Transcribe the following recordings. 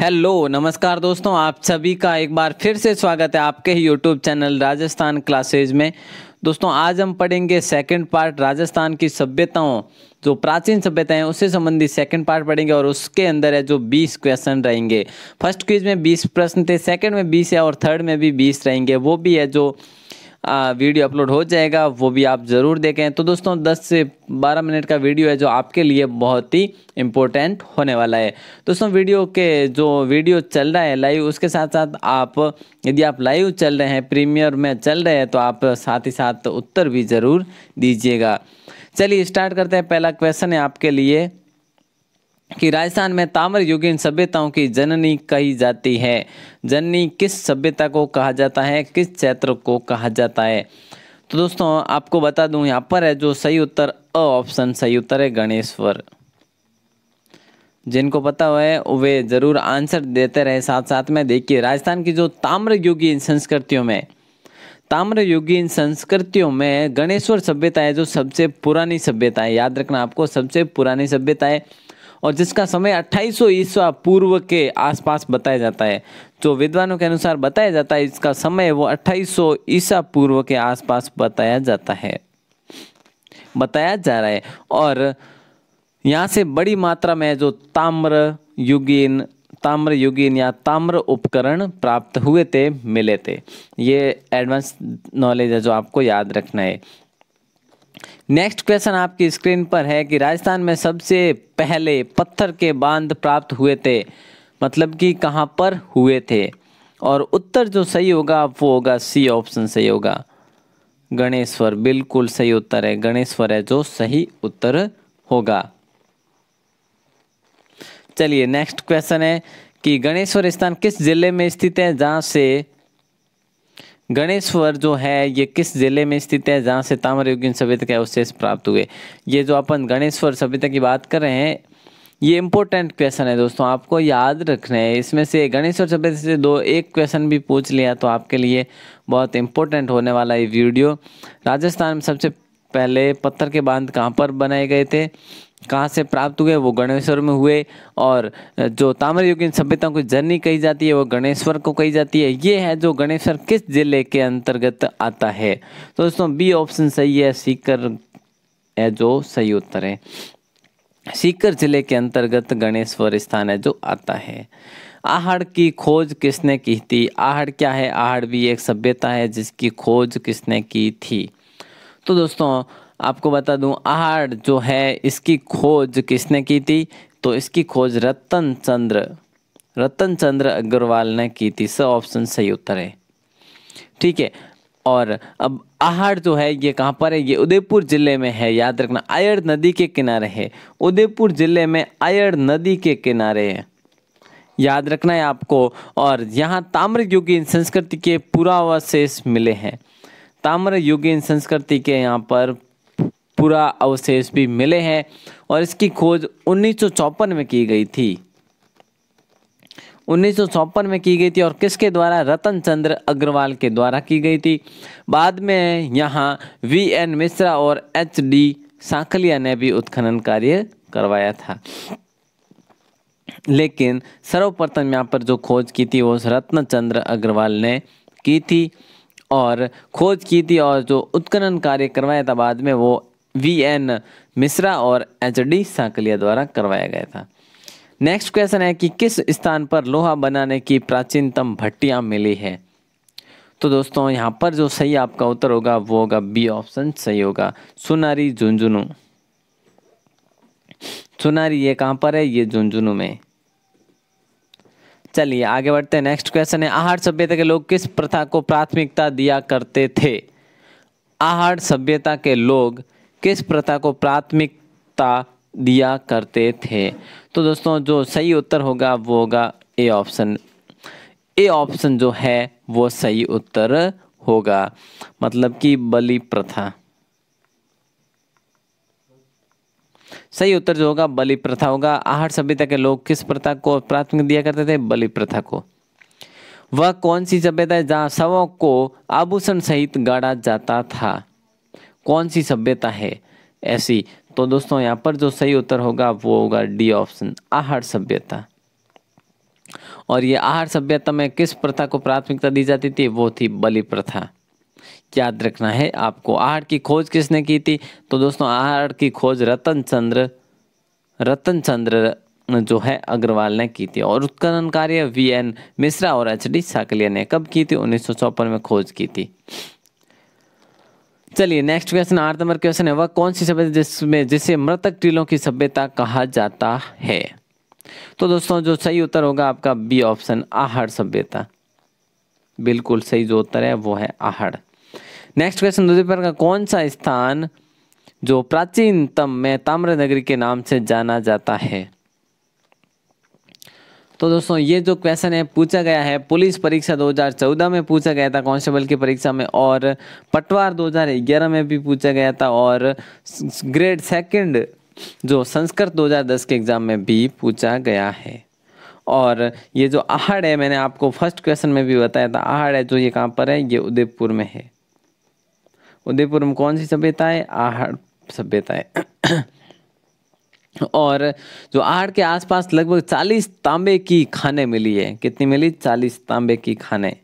hello नमस्कार दोस्तों आप सभी का एक बार फिर से स्वागत है आपके ही यूट्यूब चैनल राजस्थान क्लासेज में दोस्तों आज हम पढ़ेंगे सेकंड पार्ट राजस्थान की सभ्यताओं जो प्राचीन सभ्यता है उससे संबंधित सेकंड पार्ट पढ़ेंगे और उसके अंदर है जो 20 क्वेश्चन रहेंगे फर्स्ट क्विज में 20 प्रश्न थे सेकंड में 20 है और थर्ड में भी 20 रहेंगे वो भी है जो वीडियो अपलोड हो जाएगा वो भी आप ज़रूर देखें तो दोस्तों 10 से 12 मिनट का वीडियो है जो आपके लिए बहुत ही इम्पोर्टेंट होने वाला है दोस्तों वीडियो के जो वीडियो चल रहा है लाइव उसके साथ साथ आप यदि आप लाइव चल रहे हैं प्रीमियर में चल रहे हैं तो आप साथ ही साथ उत्तर भी ज़रूर दीजिएगा चलिए स्टार्ट करते हैं पहला क्वेश्चन है आपके लिए कि राजस्थान में ताम्र युगीन सभ्यताओं की जननी कही जाती है जननी किस सभ्यता को कहा जाता है किस क्षेत्र को कहा जाता है तो दोस्तों आपको बता दूं यहाँ पर है जो सही उत्तर अ ऑप्शन सही उत्तर है गणेश्वर जिनको पता हुआ है वे ज़रूर आंसर देते रहे साथ साथ में देखिए राजस्थान की जो ताम्र युगीन संस्कृतियों में ताम्र युगीन संस्कृतियों में गणेश्वर सभ्यता है जो सबसे पुरानी सभ्यता है याद रखना आपको सबसे पुरानी सभ्यता है और जिसका समय अट्ठाईस ईसा पूर्व के आसपास बताया जाता है जो विद्वानों के अनुसार बताया जाता है इसका समय वो अट्ठाईस ईसा पूर्व के आसपास बताया जाता है बताया जा रहा है और यहाँ से बड़ी मात्रा में जो ताम्र युगीन ताम्र युगीन या ताम्र उपकरण प्राप्त हुए थे मिले थे ये एडवांस नॉलेज है जो आपको याद रखना है नेक्स्ट क्वेश्चन आपकी स्क्रीन पर है कि राजस्थान में सबसे पहले पत्थर के बांध प्राप्त हुए थे मतलब कि कहां पर हुए थे और उत्तर जो सही होगा वो होगा सी ऑप्शन सही होगा गणेश्वर बिल्कुल सही उत्तर है गणेश्वर है जो सही उत्तर होगा चलिए नेक्स्ट क्वेश्चन है कि गणेश्वर स्थान किस जिले में स्थित है जहां से गणेश्वर जो है ये किस जिले में स्थित है जहाँ से ताम्रयुगीन सभ्यता के अवशेष प्राप्त हुए ये जो अपन गणेश्वर सभ्यता की बात कर रहे हैं ये इंपॉर्टेंट क्वेश्चन है दोस्तों आपको याद रखना है इसमें से गणेश्वर सभ्यता से दो एक क्वेश्चन भी पूछ लिया तो आपके लिए बहुत इम्पोर्टेंट होने वाला ये वीडियो राजस्थान में सबसे पहले पत्थर के बांध कहाँ पर बनाए गए थे कहाँ से प्राप्त हुए वो गणेश्वर में हुए और जो ताम्रयुगीन सभ्यता की जर्नी कही जाती है वो गणेश्वर को कही जाती है ये है जो गणेश्वर किस जिले के अंतर्गत आता है तो दोस्तों बी ऑप्शन सही है सीकर है जो सही उत्तर है सीकर जिले के अंतर्गत गणेश्वर स्थान है जो आता है आहड़ की खोज किसने की थी आहड़ क्या है आहड़ भी एक सभ्यता है जिसकी खोज किसने की थी तो दोस्तों आपको बता दूं आहड़ जो है इसकी खोज किसने की थी तो इसकी खोज रतन चंद्र रतन चंद्र अग्रवाल ने की थी स ऑप्शन सही उत्तर है ठीक है और अब आहड़ जो है ये कहाँ पर है ये उदयपुर ज़िले में है याद रखना आयर नदी के किनारे है उदयपुर ज़िले में आयर नदी के किनारे है याद रखना है आपको और यहाँ ताम्र युगीन संस्कृति के पुरावशेष मिले हैं ताम्र युगीन संस्कृति के यहाँ पर पुरा अवशेष भी मिले हैं और इसकी खोज उन्नीस में की गई थी उन्नीस में की गई थी और किसके द्वारा रतन चंद्र अग्रवाल के द्वारा की गई थी बाद में यहाँ वी एन मिश्रा और एच डी सांखलिया ने भी उत्खनन कार्य करवाया था लेकिन सर्वप्रथम यहाँ पर जो खोज की थी वो रत्न चंद्र अग्रवाल ने की थी और खोज की थी और जो उत्खनन कार्य करवाया था बाद में वो वी एन मिश्रा और एच डी सांकलिया द्वारा करवाया गया था नेक्स्ट क्वेश्चन है कि किस स्थान पर लोहा बनाने की प्राचीनतम भट्टियां मिली है तो दोस्तों यहां पर जो सही आपका उत्तर होगा वो होगा बी ऑप्शन सही होगा सुनारी झुंझुनू सुनारी ये कहां पर है ये झुंझुनू में चलिए आगे बढ़ते हैं नेक्स्ट क्वेश्चन है आहार सभ्यता के लोग किस प्रथा को प्राथमिकता दिया करते थे आहार सभ्यता के लोग किस प्रथा को प्राथमिकता दिया करते थे तो दोस्तों जो सही उत्तर होगा वो होगा ए ऑप्शन ए ऑप्शन जो है वो सही उत्तर होगा मतलब कि बलि प्रथा सही उत्तर जो होगा बलि प्रथा होगा आहार सभ्यता के लोग किस प्रथा को प्राथमिक दिया करते थे बलि प्रथा को वह कौन सी सभ्यता है जहाँ शवों को आभूषण सहित गाड़ा जाता था कौन सी सभ्यता है ऐसी तो दोस्तों यहाँ पर जो सही उत्तर होगा वो होगा डी ऑप्शन आहार सभ्यता और ये आहार सभ्यता में किस प्रथा को प्राथमिकता दी जाती थी वो थी बलि प्रथा याद रखना है आपको आहार की खोज किसने की थी तो दोस्तों आहार की खोज रतन चंद्र रतन चंद्र जो है अग्रवाल ने की थी और उत्खनन कार्य वी एन मिश्रा और एच डी साकलिया ने कब की थी उन्नीस में खोज की थी चलिए नेक्स्ट क्वेश्चन आठ नंबर क्वेश्चन है वह कौन सी सभ्यता जिसमें जिसे मृतक टीलों की सभ्यता कहा जाता है तो दोस्तों जो सही उत्तर होगा आपका बी ऑप्शन आहड़ सभ्यता बिल्कुल सही जो उत्तर है वो है आहड़ नेक्स्ट क्वेश्चन दूसरे पर का कौन सा स्थान जो प्राचीनतम में ताम्र नगरी के नाम से जाना जाता है तो दोस्तों ये जो क्वेश्चन है पूछा गया है पुलिस परीक्षा 2014 में पूछा गया था कांस्टेबल की परीक्षा में और पटवार 2011 में भी पूछा गया था और ग्रेड सेकंड जो संस्कृत 2010 के एग्ज़ाम में भी पूछा गया है और ये जो आहड़ है मैंने आपको फर्स्ट क्वेश्चन में भी बताया था आहड़ है जो ये कहाँ पर है ये उदयपुर में है उदयपुर में कौन सी सभ्यता है आहड़ सभ्यता है और जो आड़ के आसपास लगभग चालीस तांबे की खाने मिली है कितनी मिली चालीस तांबे की खाने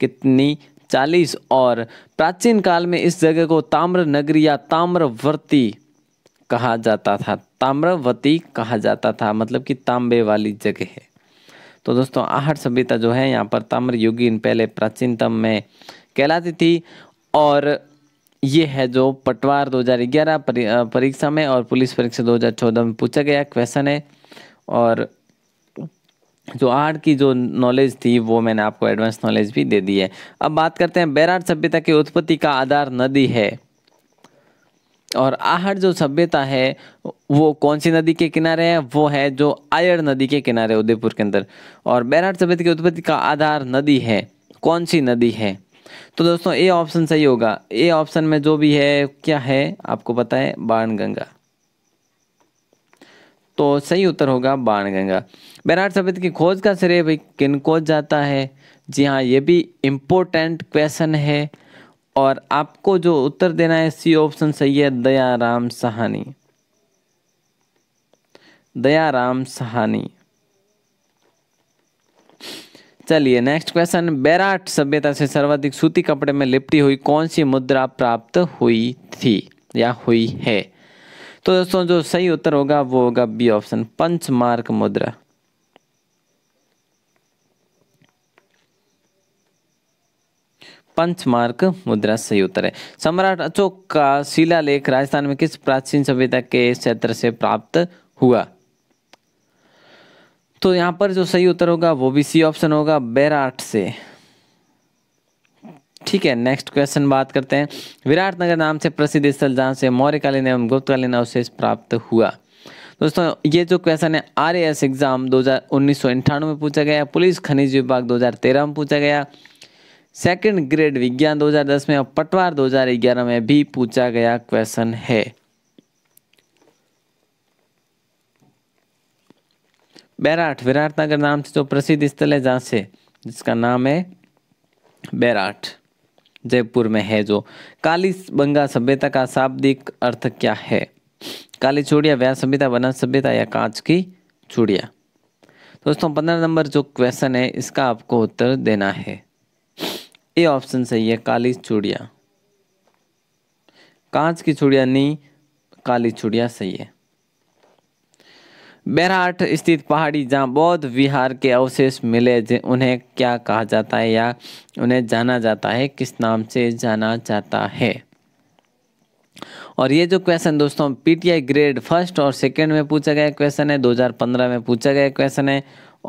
कितनी चालीस और प्राचीन काल में इस जगह को ताम्र नगरी या ताम्रवर्ती कहा जाता था ताम्रवती कहा जाता था मतलब कि तांबे वाली जगह है तो दोस्तों आहट सभ्यता जो है यहाँ पर ताम्र युगीन पहले प्राचीनतम में कहलाती थी और ये है जो पटवार 2011 परीक्षा में और पुलिस परीक्षा 2014 में पूछा गया क्वेश्चन है और जो आर्ट की जो नॉलेज थी वो मैंने आपको एडवांस नॉलेज भी दे दी है अब बात करते हैं बैराट सभ्यता की उत्पत्ति का आधार नदी है और आहट जो सभ्यता है वो कौन सी नदी के किनारे है वो है जो आयर नदी के किनारे उदयपुर के अंदर और बैराट सभ्यता की उत्पत्ति का आधार नदी है कौन सी नदी है तो दोस्तों ए ऑप्शन सही होगा ए ऑप्शन में जो भी है क्या है आपको पता है बाणगंगा तो सही उत्तर होगा बाणगंगा बैराट सभ्य की खोज का श्रेय भाई किन को जाता है जी हाँ ये भी इम्पोर्टेंट क्वेश्चन है और आपको जो उत्तर देना है सी ऑप्शन सही है दयाराम सहानी दयाराम सहानी चलिए नेक्स्ट क्वेश्चन बैराट सभ्यता से सर्वाधिक सूती कपड़े में लिपटी हुई कौन सी मुद्रा प्राप्त हुई थी या हुई है तो दोस्तों जो सही उत्तर होगा वो होगा बी ऑप्शन पंचमार्क मुद्रा पंचमार्क मुद्रा सही उत्तर है सम्राट अचोक का शिलालेख राजस्थान में किस प्राचीन सभ्यता के क्षेत्र से प्राप्त हुआ तो यहाँ पर जो सही उत्तर होगा वो भी सी ऑप्शन होगा बैराट से ठीक है नेक्स्ट क्वेश्चन बात करते हैं विराट नगर नाम से प्रसिद्ध स्थल जहाँ से मौर्यकालीन एवं गुप्तकालीन अवशेष प्राप्त हुआ दोस्तों ये जो क्वेश्चन है आर एस एग्जाम दो हज़ार उन्नीस में पूछा गया पुलिस खनिज विभाग 2013 में पूछा गया सेकंड ग्रेड विज्ञान 2010 में और पटवार 2011 में भी पूछा गया क्वेश्चन है बैराठ विराट नगर नाम से जो तो प्रसिद्ध स्थल है जहाँ से जिसका नाम है बैराठ जयपुर में है जो काली बंगा सभ्यता का शाब्दिक अर्थ क्या है काली चूड़िया व्यास सभ्यता वन सभ्यता या कांच की चूड़िया दोस्तों पंद्रह नंबर जो क्वेश्चन है इसका आपको उत्तर देना है ए ऑप्शन सही है काली चूड़िया कांच की चूड़िया नहीं काली चूड़िया सही है बैराठ स्थित पहाड़ी जहाँ बौद्ध विहार के अवशेष मिले उन्हें क्या कहा जाता है या उन्हें जाना जाता है किस नाम से जाना जाता है और ये जो क्वेश्चन दोस्तों पीटीआई ग्रेड फर्स्ट और सेकंड में पूछा गया क्वेश्चन है 2015 में पूछा गया क्वेश्चन है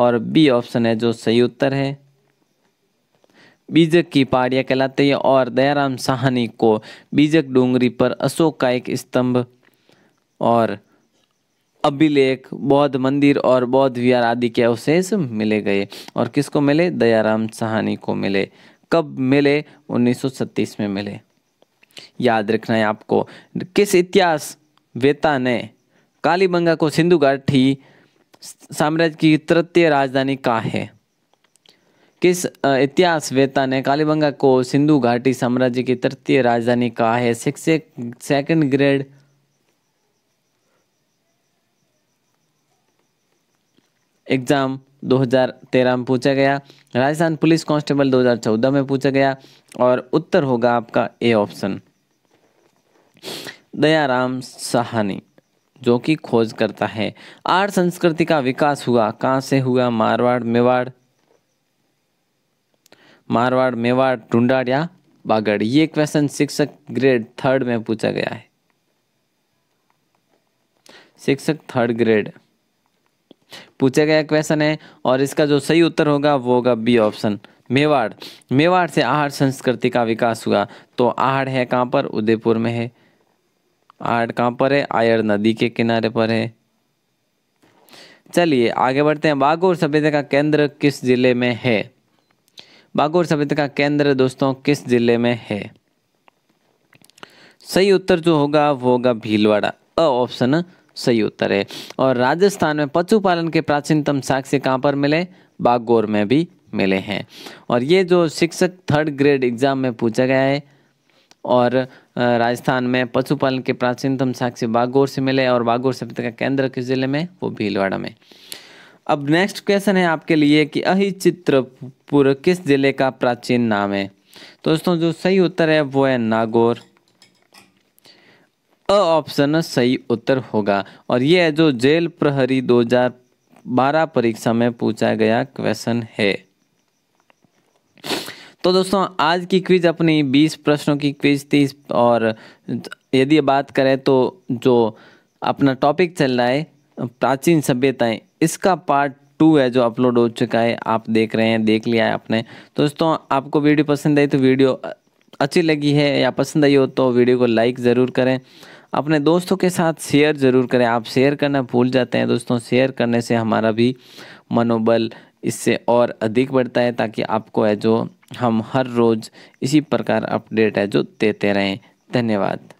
और बी ऑप्शन है जो सही उत्तर है बीजक की पहाड़ियाँ कहलाती है और दयाराम साहनी को बीजक डोंगरी पर अशोक का एक स्तंभ और अभिलेख बौद्ध मंदिर और बौद्ध विहार आदि के अवशेष मिले गए और किसको मिले दयाराम सहानी को मिले कब मिले 1936 में मिले याद रखना है आपको किस इतिहास वेता ने कालीबंगा को सिंधु घाटी साम्राज्य की तृतीय राजधानी कहा है किस इतिहास वेता ने कालीबंगा को सिंधु घाटी साम्राज्य की तृतीय राजधानी कहा है सिक्स सेकंड ग्रेड एग्ज़ाम 2013 में पूछा गया राजस्थान पुलिस कांस्टेबल 2014 में पूछा गया और उत्तर होगा आपका ए ऑप्शन दयाराम साहनी जो कि खोज करता है आर संस्कृति का विकास हुआ कहाँ से हुआ मारवाड़ मेवाड़ मारवाड़ मेवाड़ टुंडाड़ या बागड़ ये क्वेश्चन शिक्षक ग्रेड थर्ड में पूछा गया है शिक्षक थर्ड ग्रेड पूछा गया क्वेश्चन है और इसका जो सही उत्तर होगा वो होगा बी ऑप्शन मेवाड़ मेवाड़ से आहड़ संस्कृति का विकास हुआ तो आहड़ है कहाँ पर उदयपुर में है आहड़ कहाँ पर है आयर नदी के किनारे पर है चलिए आगे बढ़ते हैं बागोर सभ्यता का केंद्र किस जिले में है बागोर सभ्यता का केंद्र दोस्तों किस जिले में है सही उत्तर जो होगा वो होगा भीलवाड़ा अ ऑप्शन सही उत्तर है और राजस्थान में पशुपालन के प्राचीनतम साक्ष्य कहाँ पर मिले बागौर में भी मिले हैं और ये जो शिक्षक थर्ड ग्रेड एग्जाम में पूछा गया है और राजस्थान में पशुपालन के प्राचीनतम साक्ष्य बागौर से मिले और बागौर सभ्यता का केंद्र किस जिले में वो भीलवाड़ा में अब नेक्स्ट क्वेश्चन है आपके लिए कि अहिचित्रपुर किस जिले का प्राचीन नाम है दोस्तों जो सही उत्तर है वो है नागौर अ ऑप्शन सही उत्तर होगा और ये है जो जेल प्रहरी 2012 परीक्षा में पूछा गया क्वेश्चन है तो दोस्तों आज की क्विज अपनी 20 प्रश्नों की क्विज थी और यदि बात करें तो जो अपना टॉपिक चल रहा है प्राचीन सभ्यताएं इसका पार्ट टू है जो अपलोड हो चुका है आप देख रहे हैं देख लिया है आपने तो दोस्तों आपको वीडियो पसंद आई तो वीडियो अच्छी लगी है या पसंद आई हो तो वीडियो को लाइक ज़रूर करें अपने दोस्तों के साथ शेयर ज़रूर करें आप शेयर करना भूल जाते हैं दोस्तों शेयर करने से हमारा भी मनोबल इससे और अधिक बढ़ता है ताकि आपको है जो हम हर रोज़ इसी प्रकार अपडेट है जो देते रहें धन्यवाद